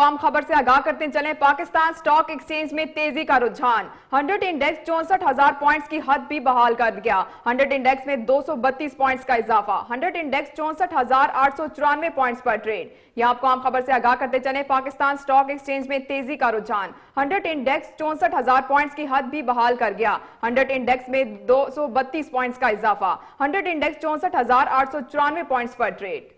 आम खबर से आगाह करते चलें पाकिस्तान स्टॉक एक्सचेंज में तेजी का रुझान 100 इंडेक्स चौसठ हजार पॉइंट्स की हद भी बहाल कर गया 100 इंडेक्स में 232 पॉइंट्स का इजाफा 100 इंडेक्स चौसठ हजार आठ सौ चौरानवे पॉइंट्स पर ट्रेड यह आपको आम खबर से आगाह करते चलें पाकिस्तान स्टॉक एक्सचेंज में तेजी का रुझान 100 इंडेक्स चौसठ हजार पॉइंट्स की हद भी बहाल कर गया 100 इंडेक्स में 232 पॉइंट्स का इजाफा 100 इंडेक्स चौसठ हजार आठ सौ चौरानवे पॉइंट्स पर ट्रेड